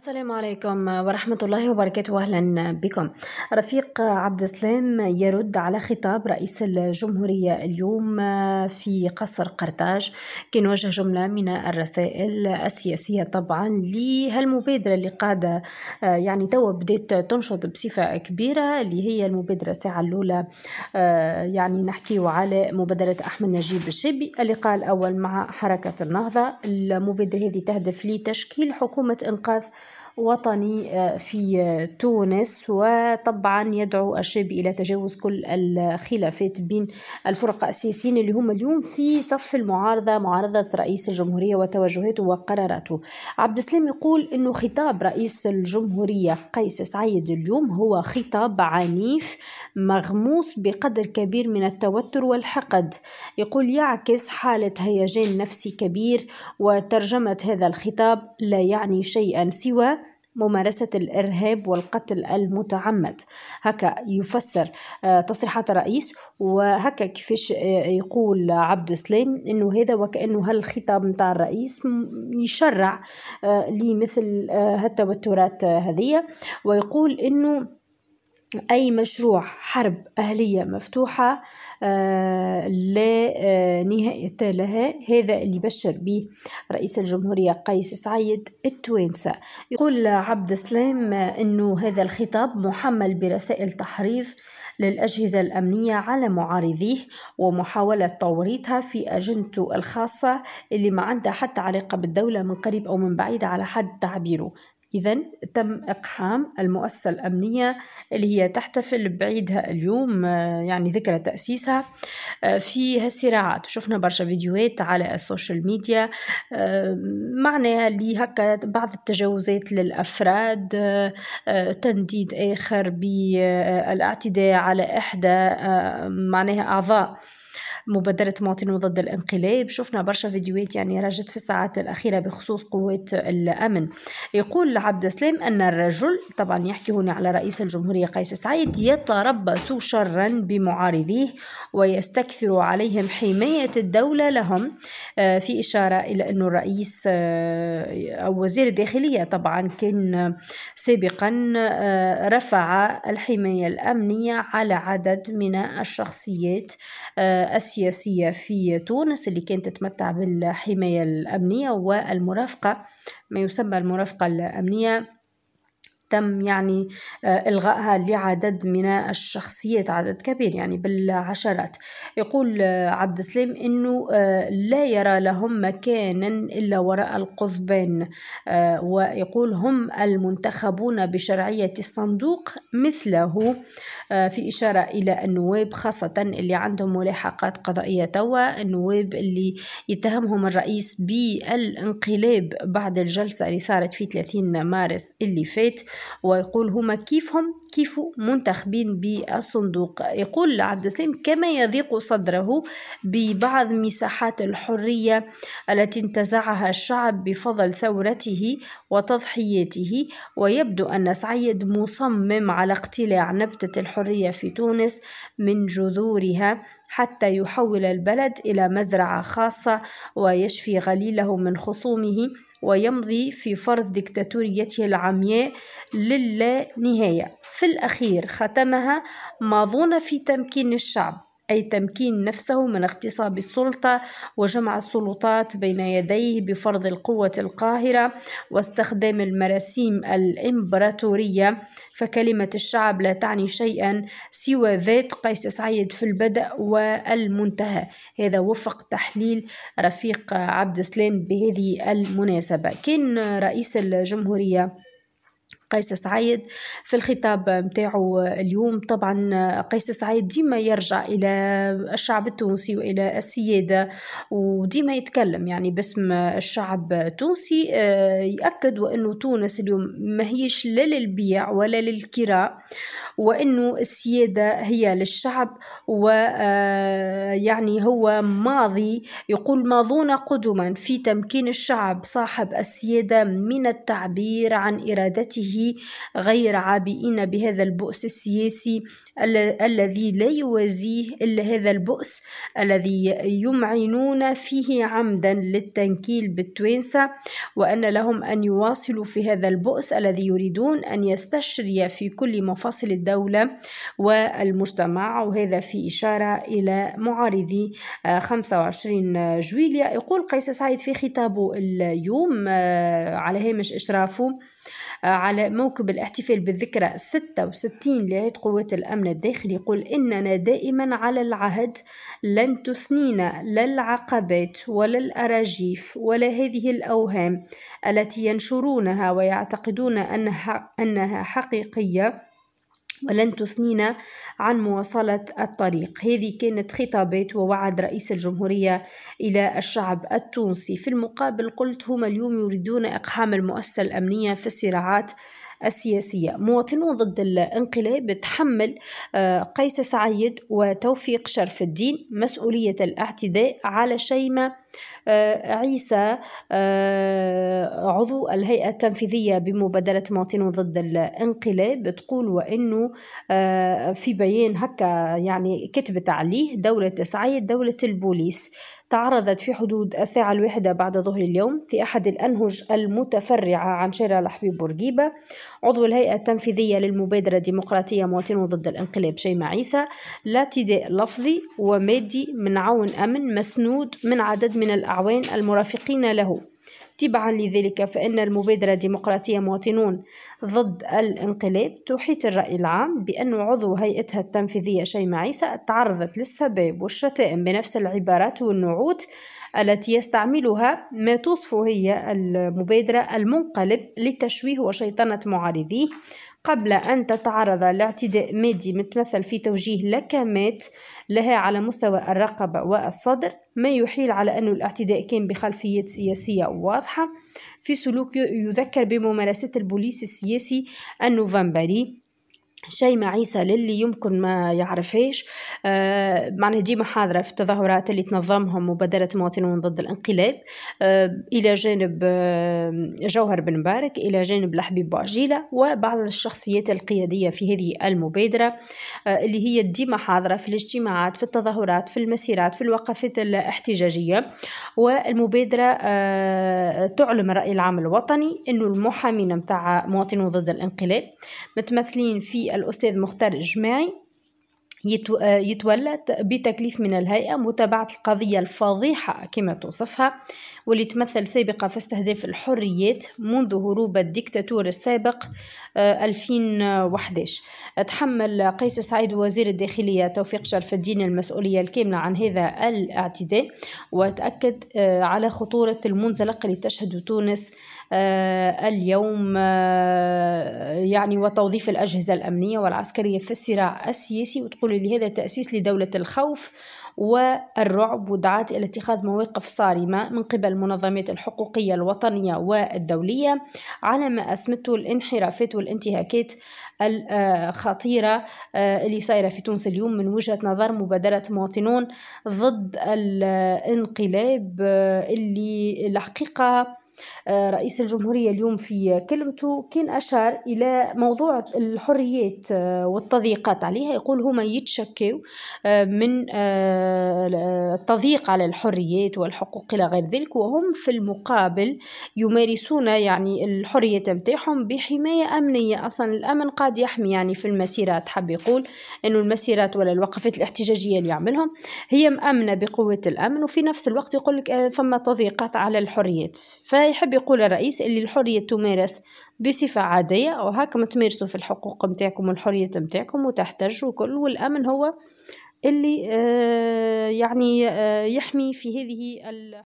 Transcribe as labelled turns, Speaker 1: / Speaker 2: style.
Speaker 1: السلام عليكم ورحمة الله وبركاته أهلا بكم رفيق عبد السلام يرد على خطاب رئيس الجمهورية اليوم في قصر قرطاج كي نوجه جملة من الرسائل السياسية طبعا لهالمبادرة اللي قاعدة يعني توا بدأت تنشط بصفة كبيرة اللي هي المبادرة الساعة الأولى يعني نحكي على مبادرة أحمد نجيب الشبي اللي قال أول مع حركة النهضة المبادرة هذه تهدف لتشكيل حكومة إنقاذ وطني آه، في آه، تونس وطبعا يدعو الشاب إلى تجاوز كل الخلافات بين الفرق السياسيين اللي هم اليوم في صف المعارضة معارضة رئيس الجمهورية وتوجهاته وقراراته عبد السلام يقول أنه خطاب رئيس الجمهورية قيس سعيد اليوم هو خطاب عنيف مغموس بقدر كبير من التوتر والحقد يقول يعكس حالة هيجان نفسي كبير وترجمة هذا الخطاب لا يعني شيئا سوى ممارسة الإرهاب والقتل المتعمد هكا يفسر آه، تصريحات الرئيس وهكا كيفاش آه، يقول عبد السلام انه هذا وكانه هالخطاب نتاع الرئيس يشرع آه، لمثل هالتوترات هذه ويقول انه أي مشروع حرب أهلية مفتوحة آه، لا آه، نهاية لها هذا اللي بشر به رئيس الجمهورية قيس سعيد التوانسة يقول عبد السلام أنه هذا الخطاب محمل برسائل تحريض للأجهزة الأمنية على معارضيه ومحاولة توريطها في أجنته الخاصة اللي ما عندها حتى علاقة بالدولة من قريب أو من بعيد على حد تعبيره إذا تم إقحام المؤسسة الأمنية اللي هي تحتفل بعيدها اليوم آه، يعني ذكرى تأسيسها آه، في هالصراعات شفنا برشا فيديوهات على السوشيال ميديا آه، معناها اللي هكا بعض التجاوزات للأفراد تنديد آخر بالاعتداء على إحدى معناها أعضاء مبادرة مواطنون ضد الانقلاب شفنا برشا فيديوهات يعني رجت في الساعات الأخيرة بخصوص قوات الأمن يقول عبد السلام أن الرجل طبعا يحكي هنا على رئيس الجمهورية قيس سعيد يتربص شرا بمعارضيه ويستكثر عليهم حماية الدولة لهم آه، في إشارة إلى أنه الرئيس آه، أو وزير الداخلية طبعا كان سابقا آه، رفع الحماية الأمنية على عدد من الشخصيات السياسية السياسية في تونس اللي كانت تتمتع بالحماية الأمنية والمرافقة ما يسمى المرافقة الأمنية تم يعني آه، إلغائها لعدد من الشخصيات عدد كبير يعني بالعشرات يقول آه، عبد السلام أنه آه، لا يرى لهم مكانا إلا وراء القضبان ويقول هم المنتخبون بشرعية الصندوق مثله آه، في إشارة إلى النواب خاصة اللي عندهم ملاحقات قضائية توا النواب اللي يتهمهم الرئيس بالانقلاب بعد الجلسة اللي صارت في 30 مارس اللي فات ويقول هما كيفهم كيف منتخبين بالصندوق يقول عبد السلام كما يضيق صدره ببعض مساحات الحرية التي انتزعها الشعب بفضل ثورته وتضحياته ويبدو أن سعيد مصمم على اقتلاع نبتة الحرية الحرية في تونس من جذورها حتى يحول البلد إلى مزرعة خاصة ويشفي غليله من خصومه ويمضي في فرض ديكتاتوريته العمياء للا نهاية في الأخير ختمها ماضون في تمكين الشعب أي تمكين نفسه من اغتصاب السلطة وجمع السلطات بين يديه بفرض القوة القاهرة واستخدام المراسيم الإمبراطورية فكلمة الشعب لا تعني شيئا سوى ذات قيس سعيد في البدء والمنتهى هذا وفق تحليل رفيق عبد السلام بهذه المناسبة كان رئيس الجمهورية قيس سعيد في الخطاب نتاعه اليوم طبعا قيس سعيد ديما يرجع إلى الشعب التونسي وإلى السيادة وديما يتكلم يعني باسم الشعب التونسي آه، يأكد وأنه تونس اليوم ما هيش لا للبيع ولا للكراء وأنه السيادة هي للشعب ويعني آه، هو ماضي يقول ماضون قدما في تمكين الشعب صاحب السيادة من التعبير عن إرادته غير عابئين بهذا البؤس السياسي الذي لا يوازيه إلا هذا البؤس الذي يمعنون فيه عمدا للتنكيل بالتوينسا وأن لهم أن يواصلوا في هذا البؤس الذي يريدون أن يستشري في كل مفاصل الدولة الدولة والمجتمع وهذا في إشارة إلى معارضي آه، 25 جويليا يقول قيس سعيد في خطابه اليوم آه، على هامش إشرافه آه، على موكب الاحتفال بالذكرى 66 لعيد قوات الأمن الداخلي يقول إننا دائما على العهد لن تثنينا لا العقبات ولا الأراجيف ولا هذه الأوهام التي ينشرونها ويعتقدون أنها, أنها حقيقية ولن تثنينا عن مواصلة الطريق هذه كانت خطابات ووعد رئيس الجمهورية إلى الشعب التونسي في المقابل قلت هما اليوم يريدون إقحام المؤسسة الأمنية في الصراعات السياسية مواطنون ضد الانقلاب تحمل آه، قيس سعيد وتوفيق شرف الدين مسؤولية الاعتداء على شيمة آه، عيسى آه، عضو الهيئة التنفيذية بمبادرة مواطنون ضد الانقلاب تقول وأنه في بيان هكا يعني كتبت عليه دولة سعيد دولة البوليس تعرضت في حدود الساعة الواحدة بعد ظهر اليوم في أحد الأنهج المتفرعة عن شارع الحبيب بورقيبة عضو الهيئة التنفيذية للمبادرة الديمقراطية مواطنون ضد الانقلاب شيماء عيسى لاعتداء لفظي ومادي من عون أمن مسنود من عدد من الأعوان المرافقين له تبعا لذلك فإن المبادرة ديمقراطية مواطنون ضد الانقلاب تحيط الرأي العام بأن عضو هيئتها التنفيذية شيماء عيسى تعرضت للسباب والشتائم بنفس العبارات والنعوت التي يستعملها ما توصف هي المبادرة المنقلب لتشويه وشيطنة معارضيه قبل أن تتعرض لاعتداء مادي متمثل في توجيه لكمات لها على مستوى الرقبة والصدر ما يحيل على أن الاعتداء كان بخلفية سياسية واضحة في سلوك يذكر بممارسة البوليس السياسي النوفمبري شيء مع عيسى للي يمكن ما يعرفيش آه معنا ديما حاضرة في التظاهرات اللي تنظمهم مبادرة مواطنون ضد الانقلاب آه، إلى جانب آه، جوهر بن مبارك إلى جانب الحبيب بوعجيلة وبعض الشخصيات القيادية في هذه المبادرة آه، اللي هي ديما حاضرة في الاجتماعات في التظاهرات في المسيرات في الوقفات الاحتجاجية والمبادرة تعلم الرأي العام الوطني أنه المحامين متاع مواطنون ضد الانقلاب متمثلين في الأستاذ مختار الجماعي آه، يتولد بتكليف من الهيئة متابعة القضية الفضيحة كما توصفها واللي تمثل سابقة في استهداف الحريات منذ هروب الدكتاتور السابق 2011 آه، تحمل قيس سعيد وزير الداخلية توفيق شرف الدين المسؤولية الكاملة عن هذا الاعتداء وتأكد آه، على خطورة المنزلق اللي تشهد تونس آه، اليوم آه، يعني وتوظيف الأجهزة الأمنية والعسكرية في الصراع السياسي وتقول لي هذا تأسيس لدولة الخوف والرعب ودعات إلى اتخاذ مواقف صارمة من قبل المنظمات الحقوقية الوطنية والدولية على ما أسمته الانحرافات والانتهاكات الخطيرة آه، اللي صايرة في تونس اليوم من وجهة نظر مبادرة مواطنون ضد الانقلاب اللي الحقيقة آه، رئيس الجمهورية اليوم في كلمته كان أشار إلى موضوع الحريات آه، والتضييقات عليها يقول هما يتشكوا آه، من التضييق على الحريات والحقوق إلى غير ذلك وهم في المقابل يمارسون يعني الحريات نتاعهم بحماية أمنية أصلا الأمن قاد يحمي يعني في المسيرات حب يقول أنه المسيرات ولا الوقفات الاحتجاجية اللي يعملهم هي مأمنة بقوة الأمن وفي نفس الوقت يقول لك فما تضييقات على الحريات في يحب يقول الرئيس اللي الحرية تمارس بصفة عادية أو هكما تمارسوا في الحقوق متاعكم والحرية متاعكم وتحتجوا وكل والأمن هو اللي آه، يعني آه، يحمي في هذه